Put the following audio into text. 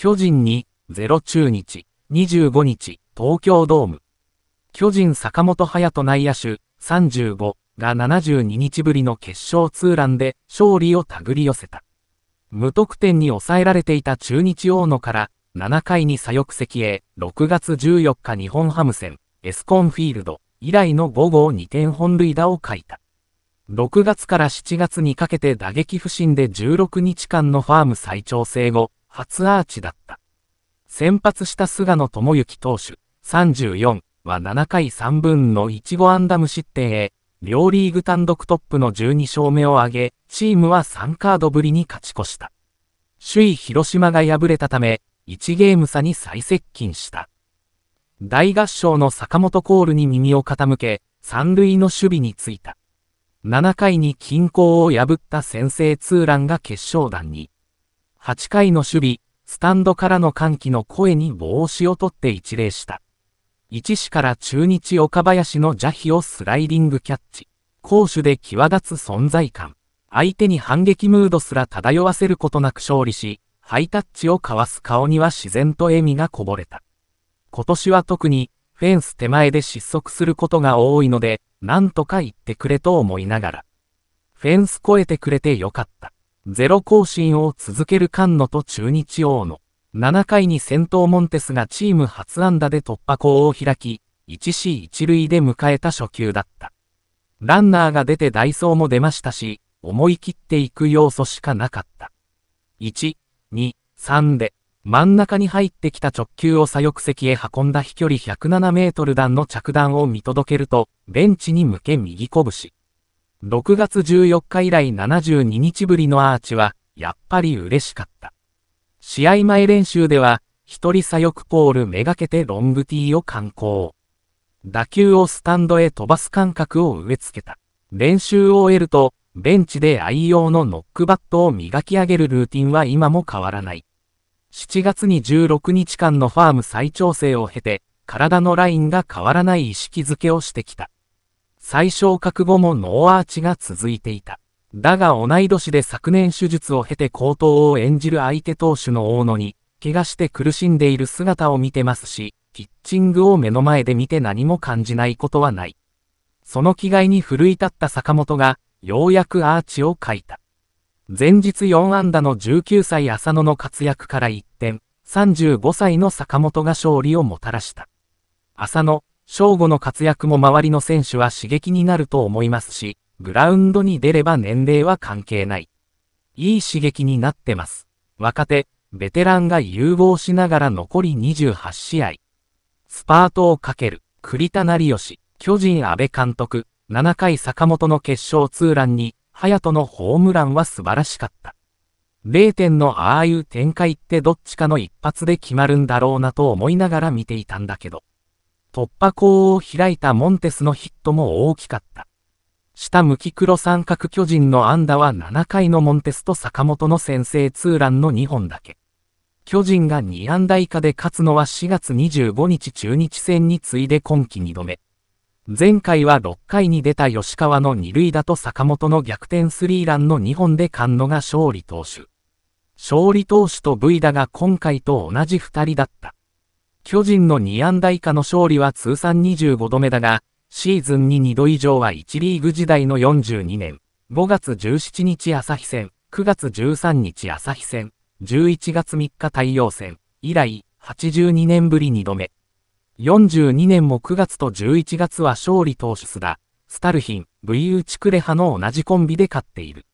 巨人に0中日、25日、東京ドーム。巨人坂本隼人内野手35が72日ぶりの決勝ツーランで勝利を手繰り寄せた。無得点に抑えられていた中日大野から7回に左翼席へ6月14日日本ハム戦エスコンフィールド以来の5号2点本塁打を書いた。6月から7月にかけて打撃不振で16日間のファーム再調整後、初アーチだった。先発した菅野智之投手、34は7回3分の1 5安打無失点へ、両リーグ単独トップの12勝目を挙げ、チームは3カードぶりに勝ち越した。首位広島が敗れたため、1ゲーム差に最接近した。大合唱の坂本コールに耳を傾け、三塁の守備についた。7回に均衡を破った先制ツーランが決勝弾に。8回の守備、スタンドからの歓喜の声に帽子を取って一礼した。1市から中日岡林の邪気をスライディングキャッチ。攻守で際立つ存在感。相手に反撃ムードすら漂わせることなく勝利し、ハイタッチを交わす顔には自然と笑みがこぼれた。今年は特に、フェンス手前で失速することが多いので、なんとか言ってくれと思いながら。フェンス越えてくれてよかった。ゼロ更新を続ける菅野と中日王の7回に先頭モンテスがチーム初安打で突破口を開き、1C1 塁で迎えた初球だった。ランナーが出てダイソーも出ましたし、思い切っていく要素しかなかった。1、2、3で、真ん中に入ってきた直球を左翼席へ運んだ飛距離107メートル弾の着弾を見届けると、ベンチに向け右拳。6月14日以来72日ぶりのアーチは、やっぱり嬉しかった。試合前練習では、一人左翼ポールめがけてロングティーを観光。打球をスタンドへ飛ばす感覚を植え付けた。練習を終えると、ベンチで愛用のノックバットを磨き上げるルーティンは今も変わらない。7月に16日間のファーム再調整を経て、体のラインが変わらない意識づけをしてきた。最小覚悟門のーアーチが続いていた。だが同い年で昨年手術を経て高頭を演じる相手投手の大野に、怪我して苦しんでいる姿を見てますし、ピッチングを目の前で見て何も感じないことはない。その気概に奮い立った坂本が、ようやくアーチを書いた。前日4安打の19歳浅野の活躍から一転、35歳の坂本が勝利をもたらした。浅野、正午の活躍も周りの選手は刺激になると思いますし、グラウンドに出れば年齢は関係ない。いい刺激になってます。若手、ベテランが融合しながら残り28試合。スパートをかける、栗田成吉、巨人安倍監督、7回坂本の決勝ツーランに、隼人のホームランは素晴らしかった。0点のああいう展開ってどっちかの一発で決まるんだろうなと思いながら見ていたんだけど。突破口を開いたモンテスのヒットも大きかった。下向き黒三角巨人の安打は7回のモンテスと坂本の先制ツーランの2本だけ。巨人が2安打以下で勝つのは4月25日中日戦に次いで今季2度目。前回は6回に出た吉川の二塁打と坂本の逆転スリーランの2本で菅野が勝利投手。勝利投手と V だが今回と同じ2人だった。巨人の2安打以下の勝利は通算25度目だが、シーズンに2度以上は1リーグ時代の42年、5月17日朝日戦、9月13日朝日戦、11月3日太陽戦、以来、82年ぶり2度目。42年も9月と11月は勝利投手だ、スタルヒン、V ウチクレハの同じコンビで勝っている。